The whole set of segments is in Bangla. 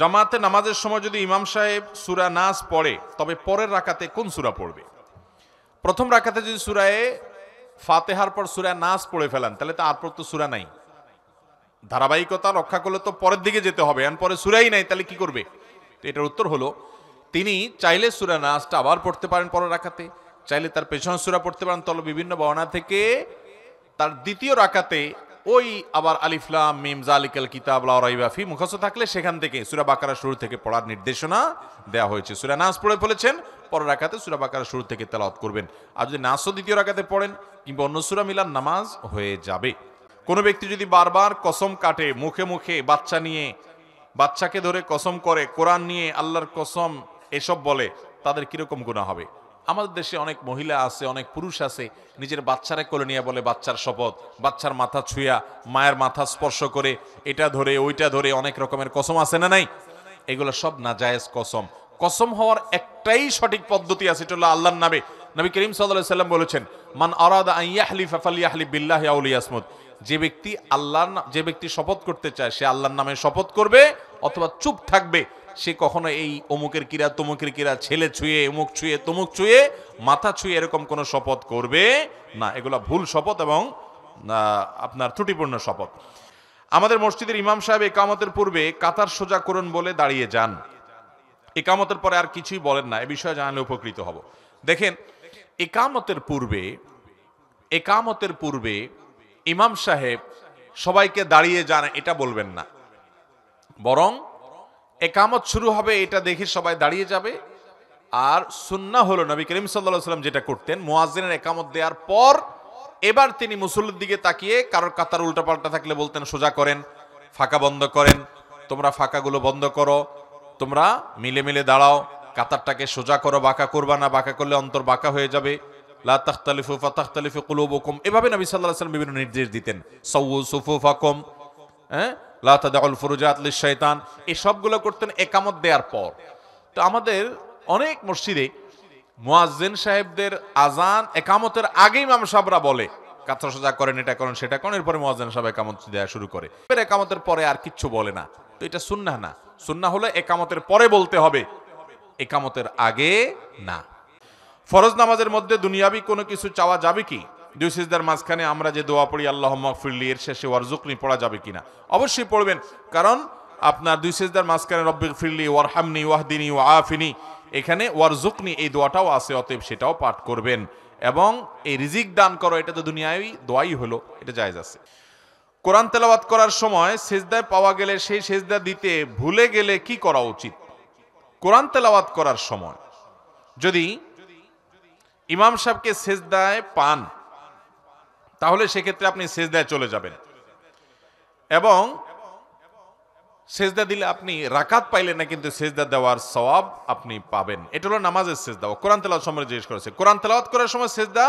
জামাতে নামাজের সময় যদি ইমাম সাহেব সুরা নাস পড়ে তবে পরের রাকাতে কোন সুরা পড়বে প্রথম রাকাতে যদি সুরায়ে ফাতেহার পর সুরা নাস পড়ে ফেলেন তাহলে তো আর তো সুরা নাই ধারাবাহিকতা রক্ষা করলে তো পরের দিকে যেতে হবে এখন পরে সুরাই নাই তাহলে কি করবে তো এটার উত্তর হলো তিনি চাইলে সুরা নাসটা আবার পড়তে পারেন পরের রাখাতে চাইলে তার পেছনের সুরা পড়তে পারেন তাহলে বিভিন্ন বর্ণা থেকে তার দ্বিতীয় রাকাতে ওই আবার আলিফলাম মিম জালিকাল কিতাব লাফি মুখস্থ থাকলে সেখান থেকে সুরা বাকারা শুরু থেকে পড়ার নির্দেশনা দেওয়া হয়েছে সুরা নাস পড়ে ফেলেছেন পরের রাখাতে সুরা বাকারা শুরু থেকে তেলাওয়াত করবেন আর যদি নাসও দ্বিতীয় রাখাতে পড়েন কিংবা অন্য সুরা মিলান নামাজ হয়ে যাবে কোনো ব্যক্তি যদি বারবার কসম কাটে মুখে মুখে বাচ্চা নিয়ে বাচ্চাকে ধরে কসম করে কোরআন নিয়ে আল্লাহর কসম এসব বলে তাদের কিরকম গুণা হবে আমাদের দেশে অনেক মহিলা আছে অনেক পুরুষ আছে নিজের বাচ্চারে কোলে নিয়ে বলে বাচ্চার শপথ বাচ্চার মাথা ছুঁয়া মায়ের মাথা স্পর্শ করে এটা ধরে ওইটা ধরে অনেক রকমের কসম আছে না নাই এগুলো সব না জায়েজ কসম কসম হওয়ার একটাই সঠিক পদ্ধতি আছে এটা হলো আল্লাহর নামে নবী করিম সাল্লাম বলেছেন মান আরাদা বিল্লাহ যে ব্যক্তি আল্লাহর যে ব্যক্তি শপথ করতে চায় সে আল্লাহর নামে শপথ করবে অথবা চুপ থাকবে সে কখনো এই অমুকের কিরা তমুকের কিরা ছেলে ছুঁয়ে অমুক ছুঁয়ে তমুক ছুঁয়ে মাথা ছুঁয়ে এরকম কোনো শপথ করবে না এগুলা ভুল শপথ এবং আপনার ত্রুটিপূর্ণ শপথ আমাদের মসজিদের ইমাম সাহেব একামতের পূর্বে কাতার সোজা করুন বলে দাঁড়িয়ে যান একামতের পরে আর কিছুই বলেন না এ বিষয়ে জানালে উপকৃত হব দেখেন একামতের পূর্বে একামতের পূর্বে ইমাম সাহেব সবাইকে দাঁড়িয়ে যান এটা বলবেন না বরং একামত শুরু হবে এটা দেখে সবাই দাঁড়িয়ে যাবে আর সুন্না হলো নবী করিম সাল্লা সাল্লাম যেটা করতেন মোয়াজিনের একামত দেওয়ার পর এবার তিনি মুসল্লির দিকে তাকিয়ে কারোর কাতার উল্টাপাল্টা থাকলে বলতেন সোজা করেন ফাঁকা বন্ধ করেন তোমরা ফাঁকাগুলো বন্ধ করো তোমরা মিলে মিলে দাঁড়াও কাতারটাকে সোজা করো বাঁকা করবা না বাঁকা করলে অন্তর বাঁকা হয়ে যাবে লা ফাতাখতালিফু কুলুবুকুম এভাবে নবী সাল্লাহ বিভিন্ন নির্দেশ দিতেন সুফু ফাকম হ্যাঁ লাতাদাউল ফুরুজাত লিস শয়তান এসবগুলো করতেন একামত দেওয়ার পর তো আমাদের অনেক মসজিদে মুয়াজ্জিন সাহেবদের আজান একামতের আগেই ইমাম সাহেবরা বলে কাঁচা সোজা করেন এটা করেন সেটা করেন এরপরে মুয়াজ্জিন সাহেব একামত দেওয়া শুরু করে এবার একামতের পরে আর কিচ্ছু বলে না তো এটা সুন্না না সুন্নাহ হলে একামতের পরে বলতে হবে একামতের আগে না ফরজ নামাজের মধ্যে দুনিয়াবি কোনো কিছু চাওয়া যাবে কি দুই মাঝখানে আমরা যে দোয়া পড়ি আল্লাহ ফিরলি এর শেষে ওয়ারজুকনি পড়া যাবে কিনা অবশ্যই পড়বেন কারণ আপনার দুই মাঝখানে রব্বিক ফিরলি ওয়ারহামনি ওয়াহদিনী ও আফিনী এখানে ওয়ারজুকনি এই দোয়াটাও আছে অতএব সেটাও পাঠ করবেন এবং এই রিজিক দান করো এটা তো দুনিয়ায় দোয়াই হলো এটা জায়জ আছে কোরআন তেলাবাত করার সময় সেজদায় পাওয়া গেলে সেই সেজদা দিতে ভুলে গেলে কি করা উচিত কোরআন তেলাওয়াত করার সময় যদি ইমাম সাহেবকে সেজদায় পান তাহলে সেক্ষেত্রে আপনি সেজদায় চলে যাবেন এবং সেজদা দিলে আপনি রাকাত পাইলেন না কিন্তু সেজদা দেওয়ার সবাব আপনি পাবেন এটা হলো নামাজের সেজদা কোরআন তেলাওয়াত সময় জিজ্ঞেস করেছে কোরআন তেলাওয়াত করার সময় সেজদা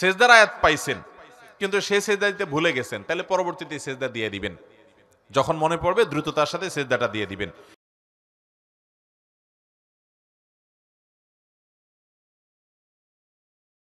সেজদার আয়াত পাইছেন কিন্তু সে সেজদা দিতে ভুলে গেছেন তাহলে পরবর্তীতে সেজদা দিয়ে দিবেন যখন মনে পড়বে দ্রুততার সাথে সেজদাটা দিয়ে দিবেন